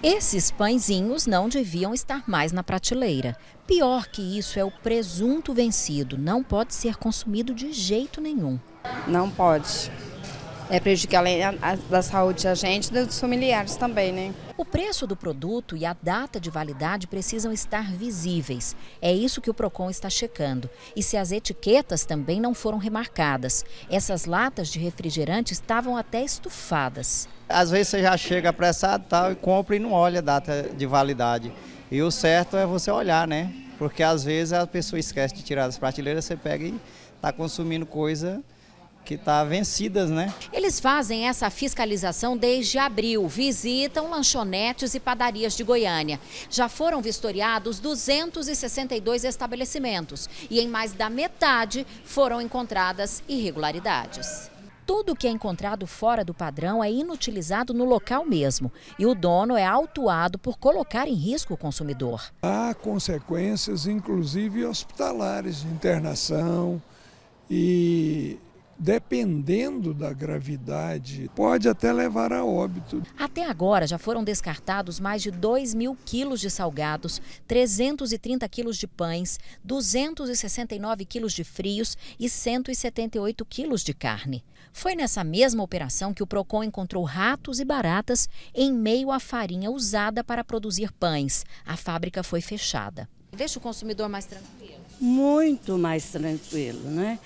Esses pãezinhos não deviam estar mais na prateleira. Pior que isso é o presunto vencido, não pode ser consumido de jeito nenhum. Não pode é, prejudica além da saúde da gente e dos familiares também, né? O preço do produto e a data de validade precisam estar visíveis. É isso que o PROCON está checando. E se as etiquetas também não foram remarcadas. Essas latas de refrigerante estavam até estufadas. Às vezes você já chega apressado tal, e compra e não olha a data de validade. E o certo é você olhar, né? Porque às vezes a pessoa esquece de tirar as prateleiras, você pega e está consumindo coisa que está vencidas, né? Eles fazem essa fiscalização desde abril, visitam lanchonetes e padarias de Goiânia. Já foram vistoriados 262 estabelecimentos e em mais da metade foram encontradas irregularidades. Tudo que é encontrado fora do padrão é inutilizado no local mesmo e o dono é autuado por colocar em risco o consumidor. Há consequências, inclusive hospitalares, internação e dependendo da gravidade, pode até levar a óbito. Até agora já foram descartados mais de 2 mil quilos de salgados, 330 quilos de pães, 269 quilos de frios e 178 quilos de carne. Foi nessa mesma operação que o PROCON encontrou ratos e baratas em meio à farinha usada para produzir pães. A fábrica foi fechada. Deixa o consumidor mais tranquilo? Muito mais tranquilo, né?